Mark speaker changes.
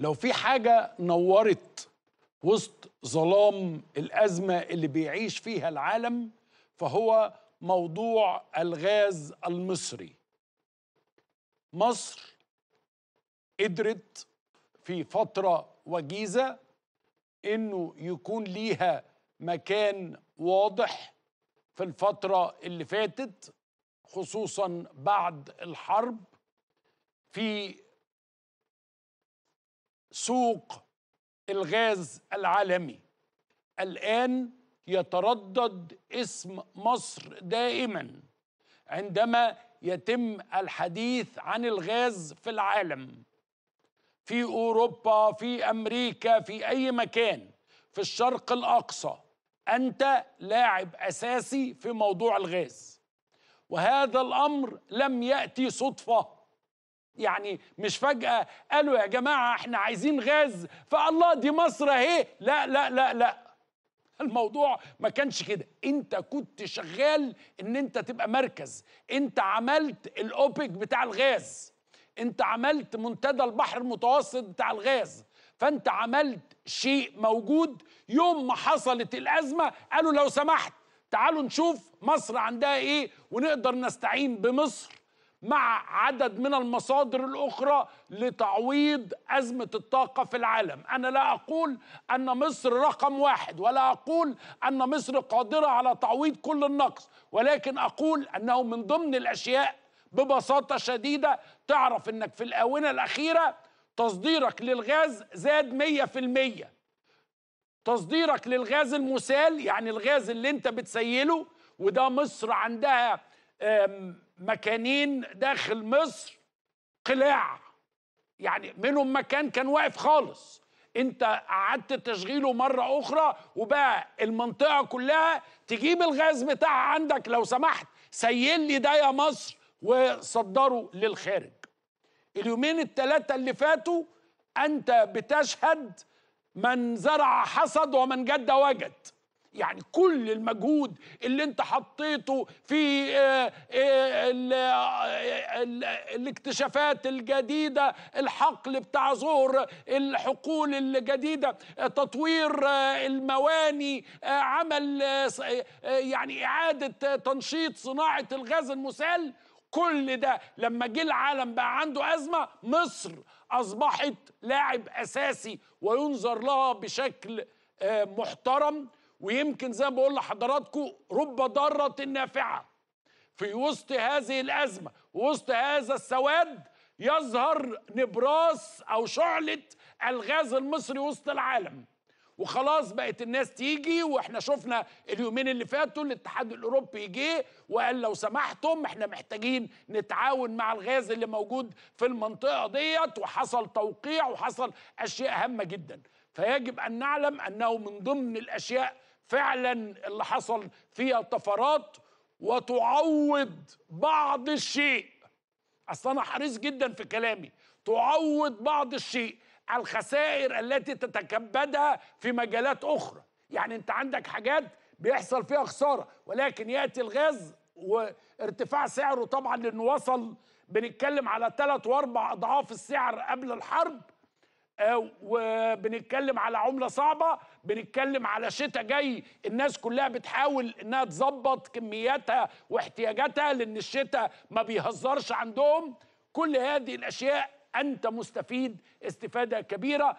Speaker 1: لو في حاجة نورت وسط ظلام الأزمة اللي بيعيش فيها العالم فهو موضوع الغاز المصري مصر قدرت في فترة وجيزة إنه يكون ليها مكان واضح في الفترة اللي فاتت خصوصا بعد الحرب في سوق الغاز العالمي الآن يتردد اسم مصر دائما عندما يتم الحديث عن الغاز في العالم في أوروبا في أمريكا في أي مكان في الشرق الأقصى أنت لاعب أساسي في موضوع الغاز وهذا الأمر لم يأتي صدفة يعني مش فجأة قالوا يا جماعة احنا عايزين غاز فالله دي مصر اهي لا لا لا لا الموضوع ما كانش كده انت كنت شغال ان انت تبقى مركز انت عملت الاوبك بتاع الغاز انت عملت منتدى البحر المتوسط بتاع الغاز فانت عملت شيء موجود يوم ما حصلت الازمه قالوا لو سمحت تعالوا نشوف مصر عندها ايه ونقدر نستعين بمصر مع عدد من المصادر الأخرى لتعويض أزمة الطاقة في العالم أنا لا أقول أن مصر رقم واحد ولا أقول أن مصر قادرة على تعويض كل النقص ولكن أقول أنه من ضمن الأشياء ببساطة شديدة تعرف أنك في الآونة الأخيرة تصديرك للغاز زاد 100% تصديرك للغاز المسال يعني الغاز اللي انت بتسيله وده مصر عندها مكانين داخل مصر قلاع يعني منهم مكان كان واقف خالص انت قعدت تشغيله مرة أخرى وبقى المنطقة كلها تجيب الغاز بتاعها عندك لو سمحت سيل لي ده يا مصر وصدره للخارج اليومين التلاتة اللي فاتوا أنت بتشهد من زرع حصد ومن جد وجد يعني كل المجهود اللي انت حطيته في آه، آه، آه، الاكتشافات الجديده الحقل بتاع ظهر الحقول الجديده تطوير المواني عمل يعني اعاده تنشيط صناعه الغاز المسال كل ده لما جه العالم بقى عنده ازمه مصر اصبحت لاعب اساسي وينظر لها بشكل محترم ويمكن زي ما بقول لحضراتكم رب ضارة نافعة في وسط هذه الأزمة وسط هذا السواد يظهر نبراس أو شعلة الغاز المصري وسط العالم وخلاص بقت الناس تيجي واحنا شفنا اليومين اللي فاتوا الاتحاد الاوروبي جه وقال لو سمحتم احنا محتاجين نتعاون مع الغاز اللي موجود في المنطقه ديت وحصل توقيع وحصل اشياء هامه جدا فيجب ان نعلم انه من ضمن الاشياء فعلا اللي حصل فيها طفرات وتعوض بعض الشيء اصل انا حريص جدا في كلامي تعوض بعض الشيء الخسائر التي تتكبدها في مجالات أخرى يعني أنت عندك حاجات بيحصل فيها خسارة ولكن يأتي الغاز وارتفاع سعره طبعا لأنه وصل بنتكلم على ثلاث واربع أضعاف السعر قبل الحرب آه، وبنتكلم على عملة صعبة بنتكلم على شتاء جاي الناس كلها بتحاول انها تظبط كمياتها واحتياجاتها لان الشتاء ما بيهزرش عندهم كل هذه الاشياء أنت مستفيد استفادة كبيرة